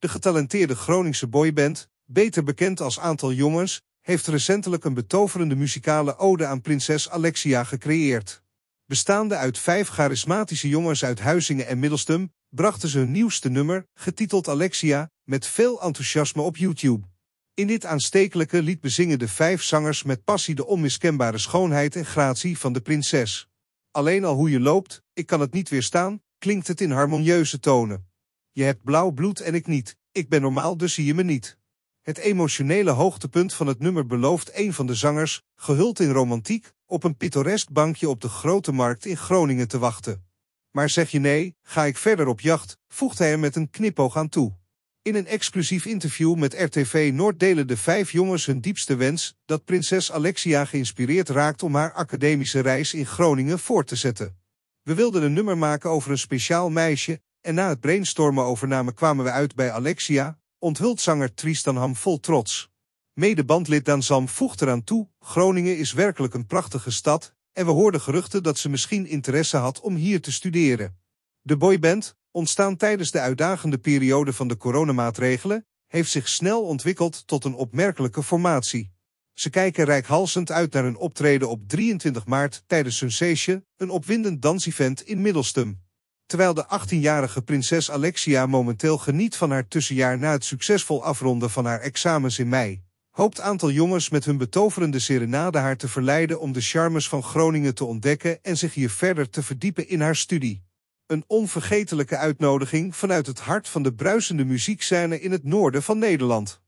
De getalenteerde Groningse boyband, beter bekend als Aantal Jongens, heeft recentelijk een betoverende muzikale ode aan prinses Alexia gecreëerd. Bestaande uit vijf charismatische jongens uit Huizingen en Middelstum, brachten ze hun nieuwste nummer, getiteld Alexia, met veel enthousiasme op YouTube. In dit aanstekelijke lied bezingen de vijf zangers met passie de onmiskenbare schoonheid en gratie van de prinses. Alleen al hoe je loopt, ik kan het niet weerstaan, klinkt het in harmonieuze tonen. Je hebt blauw bloed en ik niet, ik ben normaal dus zie je me niet. Het emotionele hoogtepunt van het nummer belooft een van de zangers, gehuld in romantiek, op een pittoresk bankje op de Grote Markt in Groningen te wachten. Maar zeg je nee, ga ik verder op jacht, voegt hij er met een knipoog aan toe. In een exclusief interview met RTV Noord delen de vijf jongens hun diepste wens dat prinses Alexia geïnspireerd raakt om haar academische reis in Groningen voort te zetten. We wilden een nummer maken over een speciaal meisje, en na het brainstormen over kwamen we uit bij Alexia, onthult zanger Tristan Ham vol trots. Medebandlid Dan Zam voegt eraan toe, Groningen is werkelijk een prachtige stad en we hoorden geruchten dat ze misschien interesse had om hier te studeren. De boyband, ontstaan tijdens de uitdagende periode van de coronamaatregelen, heeft zich snel ontwikkeld tot een opmerkelijke formatie. Ze kijken rijkhalsend uit naar een optreden op 23 maart tijdens Sensation, een opwindend dansevent in Middelstum. Terwijl de 18-jarige prinses Alexia momenteel geniet van haar tussenjaar na het succesvol afronden van haar examens in mei, hoopt aantal jongens met hun betoverende serenade haar te verleiden om de charmes van Groningen te ontdekken en zich hier verder te verdiepen in haar studie. Een onvergetelijke uitnodiging vanuit het hart van de bruisende muziekscène in het noorden van Nederland.